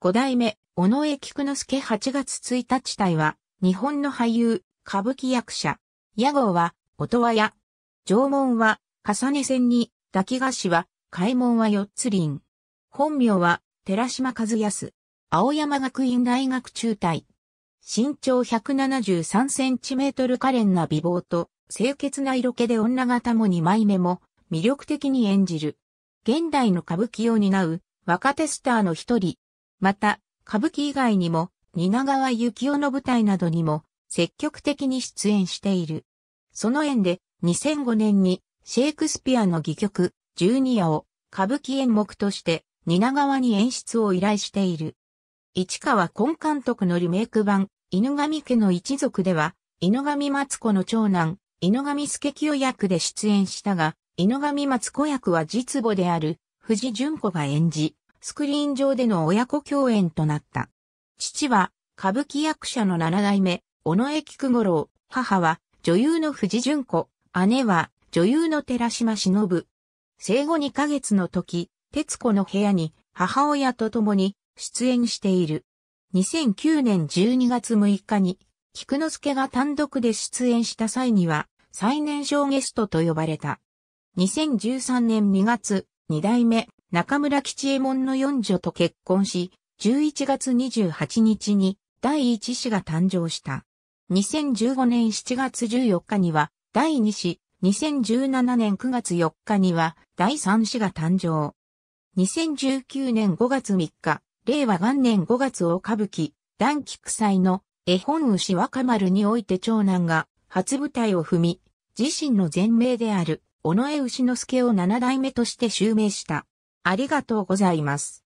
五代目、尾上菊之助8月1日隊は、日本の俳優、歌舞伎役者。屋号は、音羽屋。縄文は、重ね線に、抱き菓子は、開門は四つ輪。本名は、寺島和康。青山学院大学中隊。身長173センチメートル可憐な美貌と、清潔な色気で女型も二枚目も、魅力的に演じる。現代の歌舞伎を担う、若手スターの一人、また、歌舞伎以外にも、蜷川幸雄の舞台などにも、積極的に出演している。その縁で、2005年に、シェイクスピアの戯曲、十二夜を、歌舞伎演目として、蜷川に演出を依頼している。市川根監督のリメイク版、犬神家の一族では、犬神松子の長男、犬神助清役で出演したが、犬神松子役は実母である、藤淳子が演じ、スクリーン上での親子共演となった。父は、歌舞伎役者の七代目、尾上菊五郎、母は、女優の藤淳子、姉は、女優の寺島忍。生後2ヶ月の時、徹子の部屋に、母親と共に、出演している。2009年12月6日に、菊之助が単独で出演した際には、最年少ゲストと呼ばれた。2013年2月、二代目、中村吉右衛門の四女と結婚し、11月28日に第一子が誕生した。2015年7月14日には第二子、2017年9月4日には第三子が誕生。2019年5月3日、令和元年5月大歌舞伎、断菊祭の絵本牛若丸において長男が初舞台を踏み、自身の前名である、尾上牛之助を七代目として襲名した。ありがとうございます。